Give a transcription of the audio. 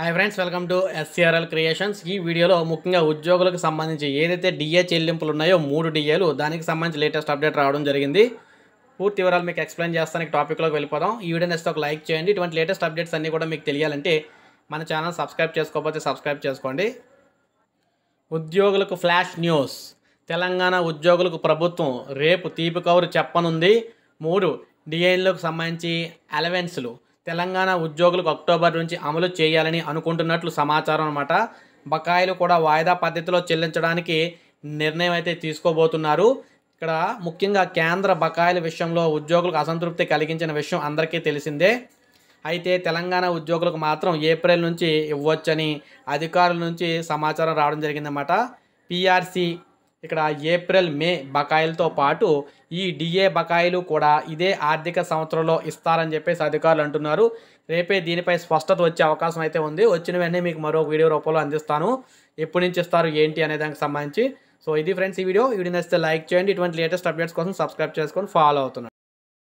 hi friends welcome to SCRL creations ఈ వీడియోలో ముఖ్యంగా ఉద్యోగులకు సంబంధించి ఏదైతే డిఏ చెల్లింపులు ఉన్నాయో మూడు డిఏలు దానికి సంబంధించి లేటెస్ట్ అప్డేట్ రావడం జరిగింది పూర్తి వివరాలు మీకు ఎక్స్ప్లెయిన్ చేస్తానికి టాపిక్లోకి వెళ్ళిపోదాం ఈ వీడియో నెక్స్ట్ ఒక లైక్ చేయండి ఇటువంటి లేటెస్ట్ అప్డేట్స్ అన్నీ కూడా మీకు తెలియాలంటే మన ఛానల్ సబ్స్క్రైబ్ చేసుకోకపోతే సబ్స్క్రైబ్ చేసుకోండి ఉద్యోగులకు ఫ్లాష్ న్యూస్ తెలంగాణ ఉద్యోగులకు ప్రభుత్వం రేపు తీపి కవరు చెప్పనుంది మూడు డిఏలకు సంబంధించి అలవెన్స్లు తెలంగాణ ఉద్యోగులకు అక్టోబర్ నుంచి అమలు చేయాలని అనుకుంటున్నట్లు సమాచారం అనమాట బకాయిలు కూడా వాయిదా పద్ధతిలో చెల్లించడానికి నిర్ణయం అయితే తీసుకోబోతున్నారు ఇక్కడ ముఖ్యంగా కేంద్ర బకాయిల విషయంలో ఉద్యోగులకు అసంతృప్తి కలిగించిన విషయం అందరికీ తెలిసిందే అయితే తెలంగాణ ఉద్యోగులకు మాత్రం ఏప్రిల్ నుంచి ఇవ్వచ్చని అధికారుల నుంచి సమాచారం రావడం జరిగిందన్నమాట పీఆర్సీ ఇక్కడ ఏప్రిల్ మే బకాయిలతో పాటు ఈ డిఏ బకాయిలు కూడా ఇదే ఆర్థిక సంవత్సరంలో ఇస్తారని చెప్పేసి అధికారులు అంటున్నారు రేపే దీనిపై స్పష్టత వచ్చే అవకాశం అయితే ఉంది వచ్చిన వెంటనే మీకు మరో వీడియో రూపంలో అందిస్తాను ఎప్పుడు నుంచి ఇస్తారు ఏంటి అనే దానికి సంబంధించి సో ఇది ఫ్రెండ్స్ ఈ వీడియో వీడియో నచ్చితే లైక్ చేయండి ఇటువంటి లేటెస్ట్ అప్డేట్స్ కోసం సబ్స్క్రైబ్ చేసుకొని ఫాలో అవుతున్నాను